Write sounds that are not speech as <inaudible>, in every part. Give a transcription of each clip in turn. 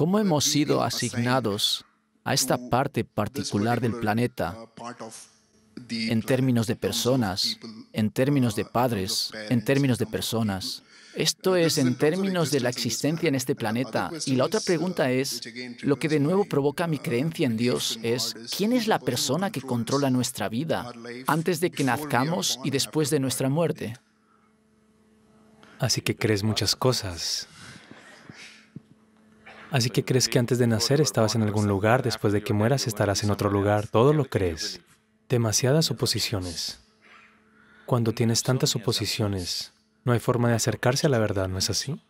cómo hemos sido asignados a esta parte particular del planeta en términos de personas, en términos de padres, en términos de personas. Esto es en términos de la existencia en este planeta. Y la otra pregunta es, lo que de nuevo provoca mi creencia en Dios es, ¿quién es la persona que controla nuestra vida antes de que nazcamos y después de nuestra muerte? Así que crees muchas cosas. Así que crees que antes de nacer estabas en algún lugar, después de que mueras estarás en otro lugar, todo lo crees. Demasiadas suposiciones. Cuando tienes tantas suposiciones, no hay forma de acercarse a la verdad, ¿no es así?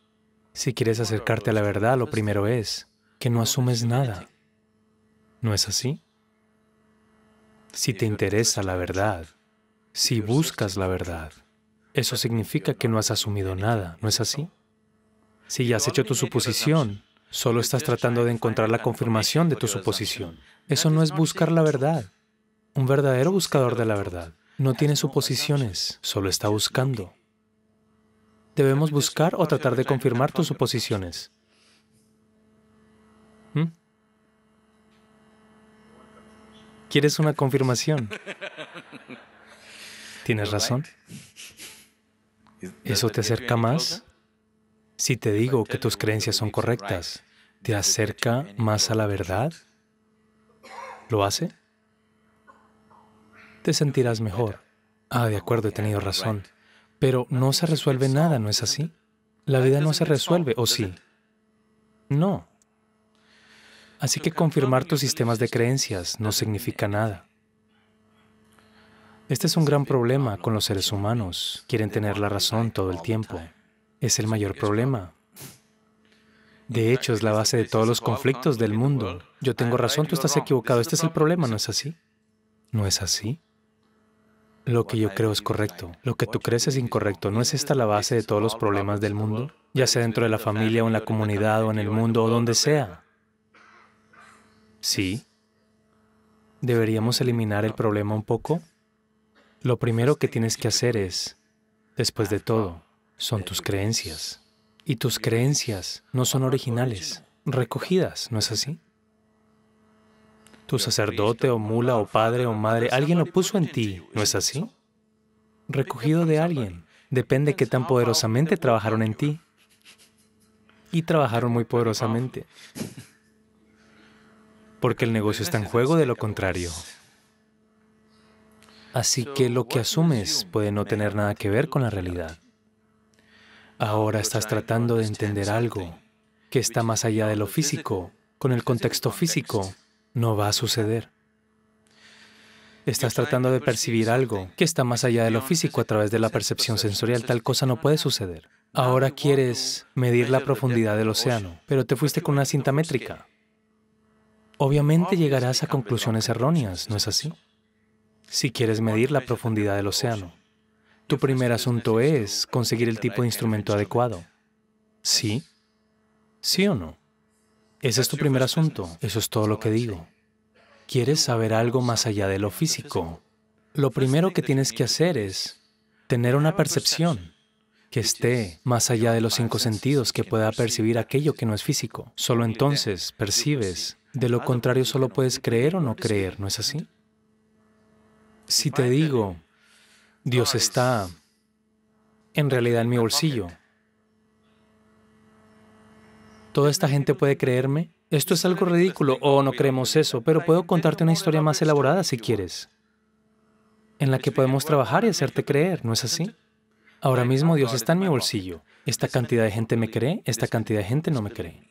Si quieres acercarte a la verdad, lo primero es que no asumes nada. ¿No es así? Si te interesa la verdad, si buscas la verdad, eso significa que no has asumido nada, ¿no es así? Si ya has hecho tu suposición, Solo pues estás tratando de encontrar la confirmación de tu suposición. Eso no es buscar la verdad. Un verdadero buscador de la verdad no tiene suposiciones, solo está buscando. Debemos buscar o tratar de confirmar tus suposiciones. ¿Mm? ¿Quieres una confirmación? <laughs> Tienes razón. ¿Eso te acerca más? Si te digo que tus creencias son correctas, te acerca más a la verdad? ¿Lo hace? Te sentirás mejor. Ah, de acuerdo, he tenido razón. Pero no se resuelve nada, ¿no es así? La vida no se resuelve, ¿o sí? No. Así que confirmar tus sistemas de creencias no significa nada. Este es un gran problema con los seres humanos. Quieren tener la razón todo el tiempo. Es el mayor problema. De hecho, es la base de todos los conflictos del mundo. Yo tengo razón, tú estás equivocado, este es el problema, ¿no es así? ¿No es así? Lo que yo creo es correcto, lo que tú crees es incorrecto. ¿No es esta la base de todos los problemas del mundo? Ya sea dentro de la familia o en la comunidad o en el mundo o donde sea. Sí. ¿Deberíamos eliminar el problema un poco? Lo primero que tienes que hacer es, después de todo, son tus creencias. Y tus creencias no son originales, recogidas, ¿no es así? Tu sacerdote o mula o padre o madre, alguien lo puso en ti, ¿no es así? Recogido de alguien. Depende qué tan poderosamente trabajaron en ti. Y trabajaron muy poderosamente. Porque el negocio está en juego de lo contrario. Así que lo que asumes puede no tener nada que ver con la realidad. Ahora estás tratando de entender algo que está más allá de lo físico. Con el contexto físico no va a suceder. Estás tratando de percibir algo que está más allá de lo físico a través de la percepción sensorial. Tal cosa no puede suceder. Ahora quieres medir la profundidad del océano, pero te fuiste con una cinta métrica. Obviamente llegarás a conclusiones erróneas, ¿no es así? Si quieres medir la profundidad del océano. Tu primer asunto es conseguir el tipo de instrumento adecuado. ¿Sí? ¿Sí o no? Ese es tu primer asunto. Eso es todo lo que digo. Quieres saber algo más allá de lo físico. Lo primero que tienes que hacer es tener una percepción que esté más allá de los cinco sentidos, que pueda percibir aquello que no es físico. Solo entonces percibes. De lo contrario, solo puedes creer o no creer, ¿no es así? Si te digo, Dios está en realidad en mi bolsillo. ¿Toda esta gente puede creerme? Esto es algo ridículo o oh, no creemos eso, pero puedo contarte una historia más elaborada si quieres, en la que podemos trabajar y hacerte creer, ¿no es así? Ahora mismo Dios está en mi bolsillo. Esta cantidad de gente me cree, esta cantidad de gente no me cree.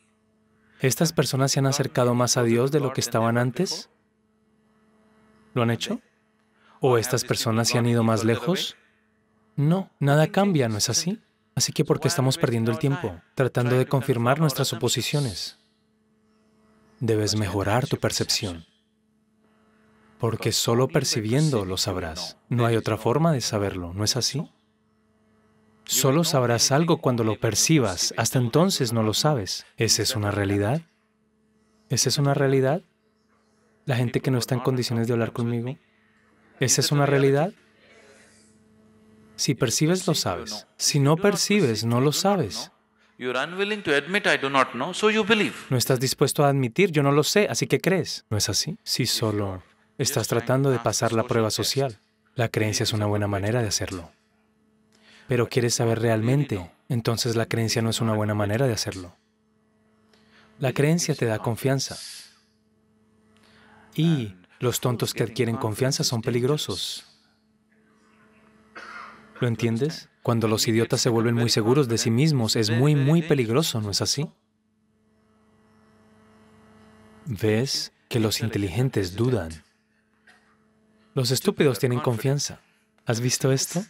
¿Estas personas se han acercado más a Dios de lo que estaban antes? ¿Lo han hecho? ¿O estas personas se han ido más lejos? No, nada cambia, ¿no es así? Así que ¿por qué estamos perdiendo el tiempo, tratando de confirmar nuestras suposiciones. Debes mejorar tu percepción, porque solo percibiendo lo sabrás. No hay otra forma de saberlo, ¿no es así? Solo sabrás algo cuando lo percibas, hasta entonces no lo sabes. ¿Esa es una realidad? ¿Esa es una realidad? La gente que no está en condiciones de hablar conmigo, ¿Esa es una realidad? Si percibes, lo sabes. Si no percibes, no lo sabes. No estás dispuesto a admitir, yo no lo sé, así que crees. ¿No es así? Si solo estás tratando de pasar la prueba social, la creencia es una buena manera de hacerlo. Pero quieres saber realmente, entonces la creencia no es una buena manera de hacerlo. La creencia te da confianza. Y los tontos que adquieren confianza son peligrosos. ¿Lo entiendes? Cuando los idiotas se vuelven muy seguros de sí mismos, es muy, muy peligroso, ¿no es así? ¿Ves que los inteligentes dudan? Los estúpidos tienen confianza. ¿Has visto esto?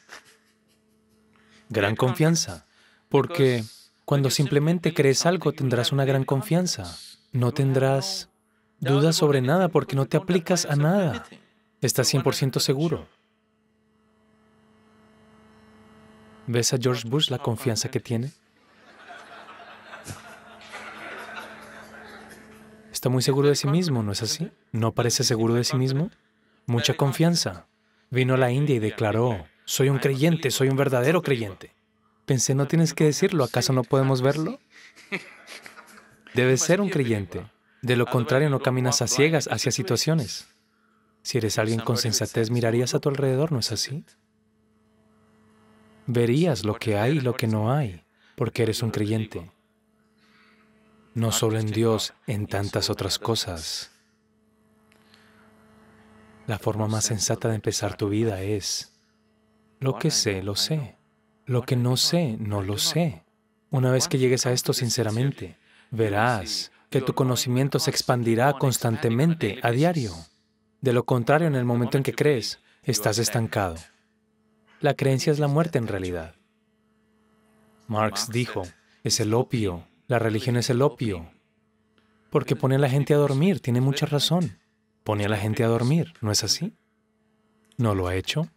Gran confianza. Porque cuando simplemente crees algo tendrás una gran confianza. No tendrás dudas sobre nada porque no te aplicas a nada. Estás 100% seguro. ¿Ves a George Bush la confianza que tiene? Está muy seguro de sí mismo, ¿no es así? ¿No parece seguro de sí mismo? Mucha confianza. Vino a la India y declaró, soy un creyente, soy un verdadero creyente. Pensé, no tienes que decirlo, ¿acaso no podemos verlo? <laughs> Debes pues ser un creyente. De lo contrario, no caminas a ciegas hacia situaciones. Si eres alguien con sensatez, mirarías a tu alrededor, ¿no es así? Verías lo que hay y lo que no hay, porque eres un creyente. No solo en Dios, en tantas otras cosas. La forma más sensata de empezar tu vida es, lo que sé, lo sé. Lo que no sé, no lo sé. Una vez que llegues a esto sinceramente, verás que tu conocimiento se expandirá constantemente, a diario. De lo contrario, en el momento en que crees, estás estancado. La creencia es la muerte en realidad. Marx dijo, es el opio, la religión es el opio, porque pone a la gente a dormir, tiene mucha razón. Pone a la gente a dormir, ¿no es así? ¿No lo ha hecho?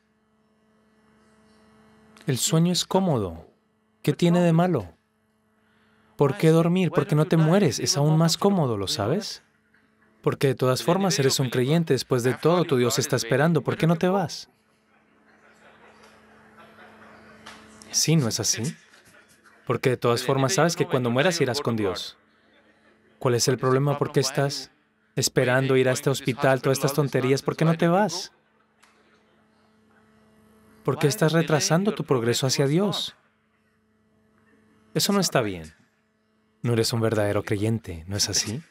El sueño es cómodo. ¿Qué tiene de malo? ¿Por qué dormir? ¿Por qué no te mueres? Es aún más cómodo, ¿lo sabes? Porque de todas formas eres un creyente, después de todo tu Dios está esperando, ¿por qué no te vas? Sí, ¿no es así? Porque de todas formas sabes que cuando mueras irás con Dios. ¿Cuál es el problema? ¿Por qué estás esperando ir a este hospital, todas estas tonterías? ¿Por qué no te vas? ¿Por qué estás retrasando tu progreso hacia Dios? Eso no está bien. No eres un verdadero creyente, ¿no es así?